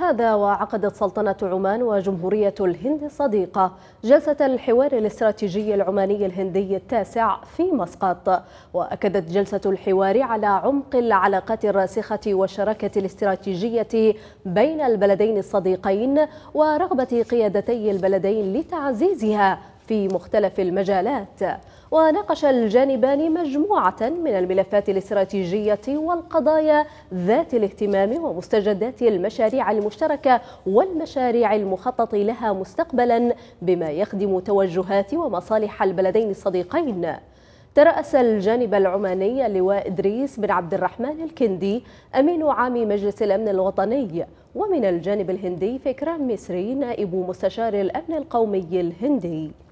هذا وعقدت سلطنة عمان وجمهورية الهند صديقة جلسة الحوار الاستراتيجي العماني الهندي التاسع في مسقط وأكدت جلسة الحوار على عمق العلاقات الراسخة والشراكة الاستراتيجية بين البلدين الصديقين ورغبة قيادتي البلدين لتعزيزها في مختلف المجالات وناقش الجانبان مجموعة من الملفات الاستراتيجية والقضايا ذات الاهتمام ومستجدات المشاريع المشتركة والمشاريع المخطط لها مستقبلا بما يخدم توجهات ومصالح البلدين الصديقين ترأس الجانب العماني اللواء إدريس بن عبد الرحمن الكندي أمين عام مجلس الأمن الوطني ومن الجانب الهندي فكرام مصري نائب مستشار الأمن القومي الهندي